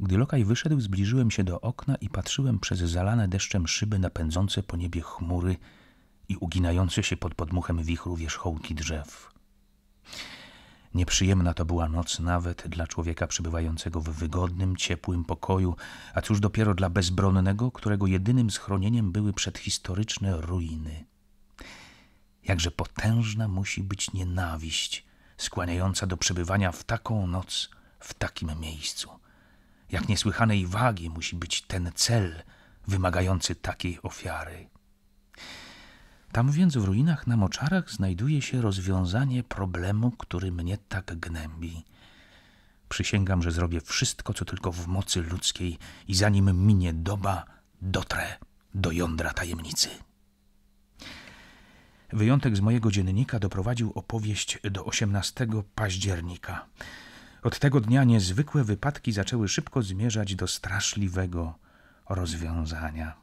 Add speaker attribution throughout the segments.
Speaker 1: Gdy lokaj wyszedł, zbliżyłem się do okna i patrzyłem przez zalane deszczem szyby na pędzące po niebie chmury i uginające się pod podmuchem wichru wierzchołki drzew. Nieprzyjemna to była noc nawet dla człowieka przebywającego w wygodnym, ciepłym pokoju, a cóż dopiero dla bezbronnego, którego jedynym schronieniem były przedhistoryczne ruiny. Jakże potężna musi być nienawiść skłaniająca do przebywania w taką noc w takim miejscu jak niesłychanej wagi musi być ten cel wymagający takiej ofiary. Tam więc w ruinach na moczarach znajduje się rozwiązanie problemu, który mnie tak gnębi. Przysięgam, że zrobię wszystko, co tylko w mocy ludzkiej i zanim minie doba, dotrę do jądra tajemnicy. Wyjątek z mojego dziennika doprowadził opowieść do 18 października. Od tego dnia niezwykłe wypadki zaczęły szybko zmierzać do straszliwego rozwiązania.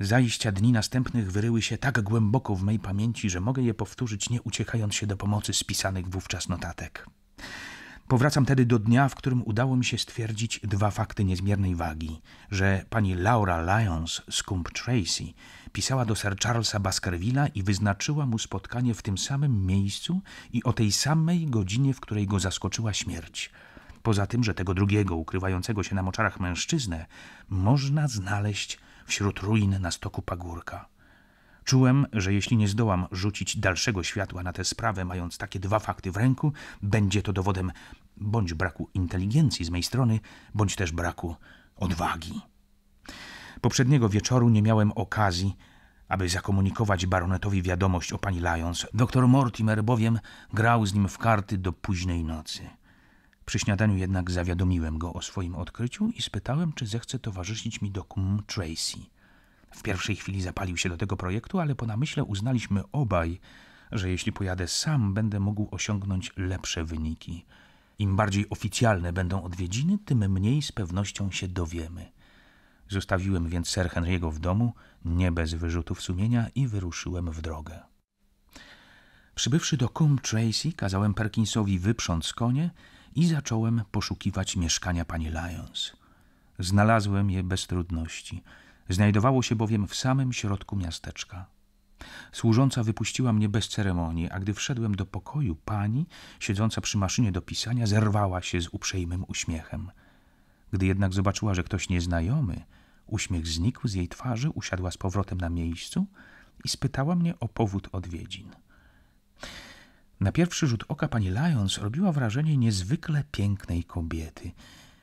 Speaker 1: Zajścia dni następnych wyryły się tak głęboko w mej pamięci, że mogę je powtórzyć, nie uciekając się do pomocy spisanych wówczas notatek. Powracam tedy do dnia, w którym udało mi się stwierdzić dwa fakty niezmiernej wagi, że pani Laura Lyons z Coombe Tracy pisała do Sir Charlesa Baskervilla i wyznaczyła mu spotkanie w tym samym miejscu i o tej samej godzinie, w której go zaskoczyła śmierć. Poza tym, że tego drugiego, ukrywającego się na moczarach mężczyznę, można znaleźć wśród ruin na stoku pagórka. Czułem, że jeśli nie zdołam rzucić dalszego światła na tę sprawę, mając takie dwa fakty w ręku, będzie to dowodem bądź braku inteligencji z mojej strony, bądź też braku odwagi. Poprzedniego wieczoru nie miałem okazji, aby zakomunikować baronetowi wiadomość o pani Lyons. Doktor Mortimer bowiem grał z nim w karty do późnej nocy. Przy śniadaniu jednak zawiadomiłem go o swoim odkryciu i spytałem, czy zechce towarzyszyć mi do Cum Tracy. W pierwszej chwili zapalił się do tego projektu, ale po namyśle uznaliśmy obaj, że jeśli pojadę sam, będę mógł osiągnąć lepsze wyniki. Im bardziej oficjalne będą odwiedziny, tym mniej z pewnością się dowiemy. Zostawiłem więc Sir Henry'ego w domu, nie bez wyrzutów sumienia, i wyruszyłem w drogę. Przybywszy do Coombe Tracy, kazałem Perkinsowi wyprząc konie i zacząłem poszukiwać mieszkania pani Lyons. Znalazłem je bez trudności. Znajdowało się bowiem w samym środku miasteczka. Służąca wypuściła mnie bez ceremonii, a gdy wszedłem do pokoju, pani, siedząca przy maszynie do pisania, zerwała się z uprzejmym uśmiechem. Gdy jednak zobaczyła, że ktoś nieznajomy, uśmiech znikł z jej twarzy, usiadła z powrotem na miejscu i spytała mnie o powód odwiedzin. Na pierwszy rzut oka pani Lyons robiła wrażenie niezwykle pięknej kobiety.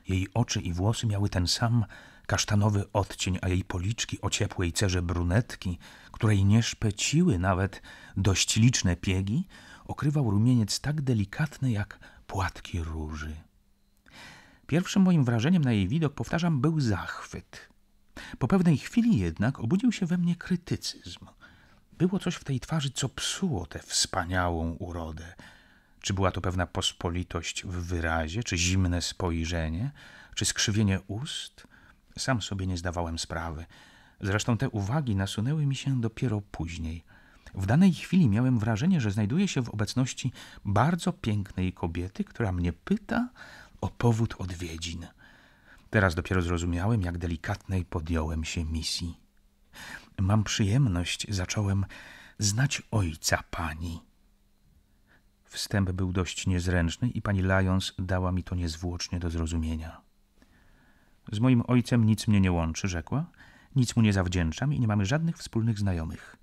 Speaker 1: Jej oczy i włosy miały ten sam kasztanowy odcień, a jej policzki o ciepłej cerze brunetki, której nie szpeciły nawet dość liczne piegi, okrywał rumieniec tak delikatny jak płatki róży. Pierwszym moim wrażeniem na jej widok, powtarzam, był zachwyt. Po pewnej chwili jednak obudził się we mnie krytycyzm. Było coś w tej twarzy, co psuło tę wspaniałą urodę. Czy była to pewna pospolitość w wyrazie, czy zimne spojrzenie, czy skrzywienie ust? Sam sobie nie zdawałem sprawy. Zresztą te uwagi nasunęły mi się dopiero później. W danej chwili miałem wrażenie, że znajduję się w obecności bardzo pięknej kobiety, która mnie pyta o powód odwiedzin. Teraz dopiero zrozumiałem, jak delikatnej podjąłem się misji. Mam przyjemność, zacząłem znać ojca pani. Wstęp był dość niezręczny i pani Lyons dała mi to niezwłocznie do zrozumienia. Z moim ojcem nic mnie nie łączy, rzekła. Nic mu nie zawdzięczam i nie mamy żadnych wspólnych znajomych.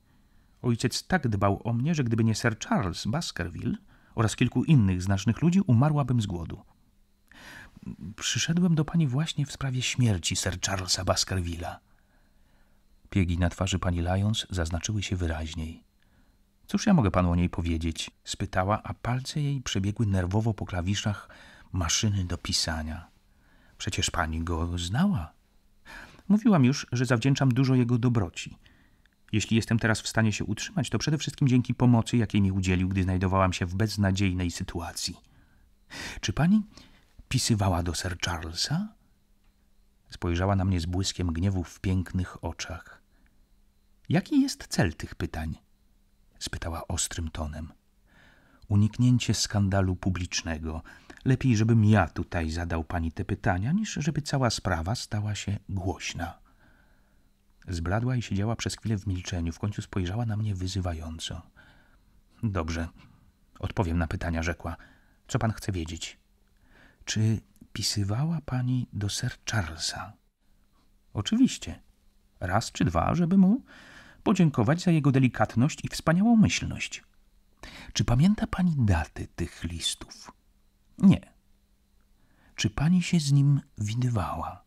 Speaker 1: Ojciec tak dbał o mnie, że gdyby nie Sir Charles Baskerville oraz kilku innych znacznych ludzi, umarłabym z głodu. Przyszedłem do pani właśnie w sprawie śmierci Sir Charlesa Baskervilla. Piegi na twarzy pani Lyons zaznaczyły się wyraźniej. Cóż ja mogę panu o niej powiedzieć? spytała, a palce jej przebiegły nerwowo po klawiszach maszyny do pisania. Przecież pani go znała. Mówiłam już, że zawdzięczam dużo jego dobroci. Jeśli jestem teraz w stanie się utrzymać, to przede wszystkim dzięki pomocy, jakiej mi udzielił, gdy znajdowałam się w beznadziejnej sytuacji. Czy pani pisywała do Sir Charlesa? Spojrzała na mnie z błyskiem gniewu w pięknych oczach. Jaki jest cel tych pytań? spytała ostrym tonem. Uniknięcie skandalu publicznego Lepiej, żebym ja tutaj zadał pani te pytania, niż żeby cała sprawa stała się głośna. Zbladła i siedziała przez chwilę w milczeniu. W końcu spojrzała na mnie wyzywająco. Dobrze, odpowiem na pytania, rzekła. Co pan chce wiedzieć? Czy pisywała pani do Sir Charlesa? Oczywiście. Raz czy dwa, żeby mu podziękować za jego delikatność i wspaniałą myślność. Czy pamięta pani daty tych listów? Nie. Czy pani się z nim widywała?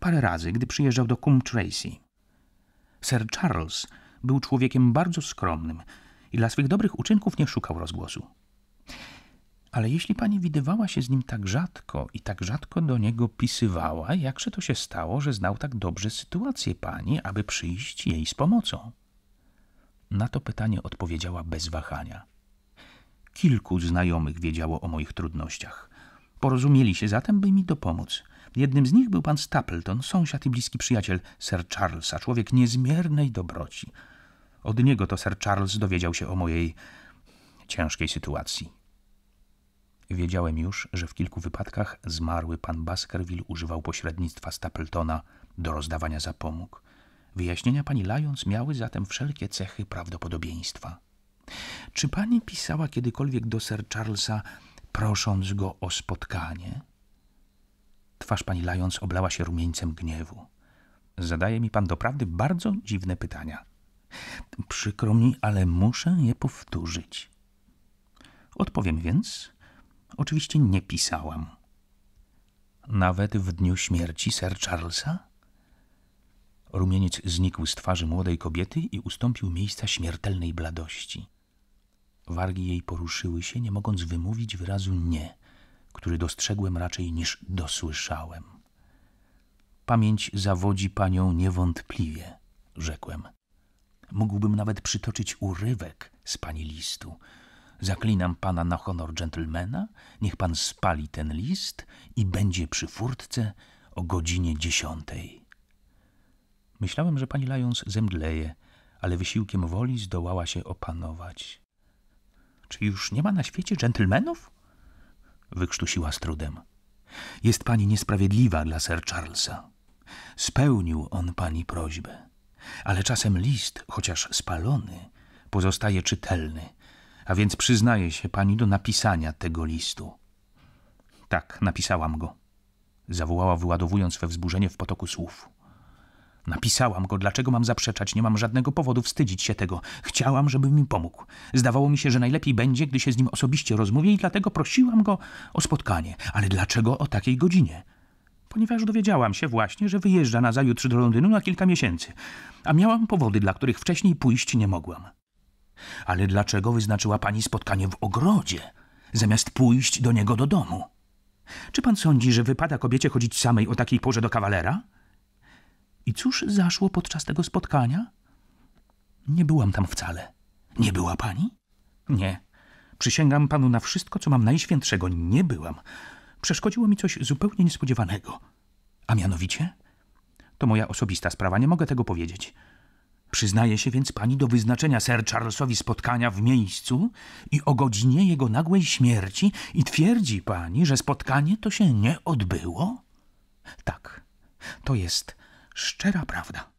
Speaker 1: Parę razy, gdy przyjeżdżał do Coombe Tracy. Sir Charles był człowiekiem bardzo skromnym i dla swych dobrych uczynków nie szukał rozgłosu. Ale jeśli pani widywała się z nim tak rzadko i tak rzadko do niego pisywała, jakże to się stało, że znał tak dobrze sytuację pani, aby przyjść jej z pomocą? Na to pytanie odpowiedziała bez wahania. Kilku znajomych wiedziało o moich trudnościach. Porozumieli się zatem, by mi dopomóc. Jednym z nich był pan Stapleton, sąsiad i bliski przyjaciel Sir Charlesa, człowiek niezmiernej dobroci. Od niego to Sir Charles dowiedział się o mojej ciężkiej sytuacji. Wiedziałem już, że w kilku wypadkach zmarły pan Baskerville używał pośrednictwa Stapletona do rozdawania zapomóg. Wyjaśnienia pani Lyons miały zatem wszelkie cechy prawdopodobieństwa. Czy pani pisała kiedykolwiek do Sir Charlesa, prosząc go o spotkanie? Twarz pani Lyons oblała się rumieńcem gniewu. Zadaje mi pan doprawdy bardzo dziwne pytania. Przykro mi, ale muszę je powtórzyć. Odpowiem więc. Oczywiście nie pisałam. Nawet w dniu śmierci Sir Charlesa? Rumieniec znikł z twarzy młodej kobiety i ustąpił miejsca śmiertelnej bladości. Wargi jej poruszyły się, nie mogąc wymówić wyrazu nie, który dostrzegłem raczej niż dosłyszałem. Pamięć zawodzi panią niewątpliwie, rzekłem. Mógłbym nawet przytoczyć urywek z pani listu. Zaklinam pana na honor dżentelmena, niech pan spali ten list i będzie przy furtce o godzinie dziesiątej. Myślałem, że pani Lyons zemdleje, ale wysiłkiem woli zdołała się opanować. Czy już nie ma na świecie dżentelmenów? Wykrztusiła z trudem. Jest pani niesprawiedliwa dla Sir Charlesa. Spełnił on pani prośbę. Ale czasem list, chociaż spalony, pozostaje czytelny, a więc przyznaje się pani do napisania tego listu. Tak, napisałam go. Zawołała, wyładowując we wzburzenie w potoku słów. Napisałam go, dlaczego mam zaprzeczać, nie mam żadnego powodu wstydzić się tego. Chciałam, żeby mi pomógł. Zdawało mi się, że najlepiej będzie, gdy się z nim osobiście rozmówię i dlatego prosiłam go o spotkanie. Ale dlaczego o takiej godzinie? Ponieważ dowiedziałam się właśnie, że wyjeżdża na zajutrz do Londynu na kilka miesięcy, a miałam powody, dla których wcześniej pójść nie mogłam. Ale dlaczego wyznaczyła pani spotkanie w ogrodzie, zamiast pójść do niego do domu? Czy pan sądzi, że wypada kobiecie chodzić samej o takiej porze do kawalera? I cóż zaszło podczas tego spotkania? Nie byłam tam wcale. Nie była pani? Nie. Przysięgam panu na wszystko, co mam najświętszego. Nie byłam. Przeszkodziło mi coś zupełnie niespodziewanego. A mianowicie? To moja osobista sprawa, nie mogę tego powiedzieć. Przyznaje się więc pani do wyznaczenia Sir Charlesowi spotkania w miejscu i o godzinie jego nagłej śmierci i twierdzi pani, że spotkanie to się nie odbyło? Tak, to jest szczera prawda.